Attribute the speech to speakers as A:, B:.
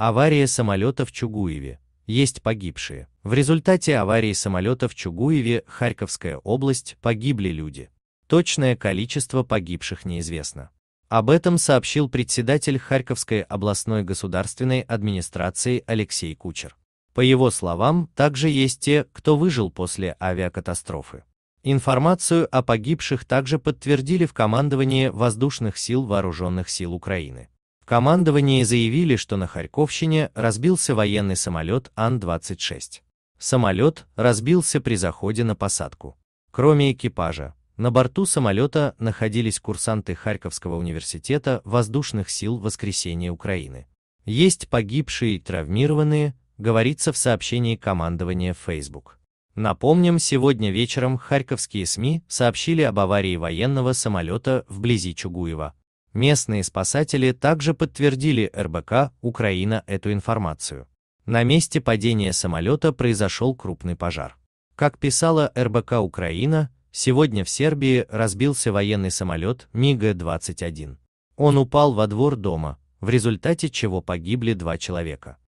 A: Авария самолета в Чугуеве. Есть погибшие. В результате аварии самолета в Чугуеве, Харьковская область, погибли люди. Точное количество погибших неизвестно. Об этом сообщил председатель Харьковской областной государственной администрации Алексей Кучер. По его словам, также есть те, кто выжил после авиакатастрофы. Информацию о погибших также подтвердили в командовании Воздушных сил Вооруженных сил Украины командовании заявили, что на Харьковщине разбился военный самолет Ан-26. Самолет разбился при заходе на посадку. Кроме экипажа, на борту самолета находились курсанты Харьковского университета воздушных сил Воскресения Украины. Есть погибшие и травмированные, говорится в сообщении командования Facebook. Напомним, сегодня вечером харьковские СМИ сообщили об аварии военного самолета вблизи Чугуева, Местные спасатели также подтвердили РБК «Украина» эту информацию. На месте падения самолета произошел крупный пожар. Как писала РБК «Украина», сегодня в Сербии разбился военный самолет МиГ-21. Он упал во двор дома, в результате чего погибли два человека.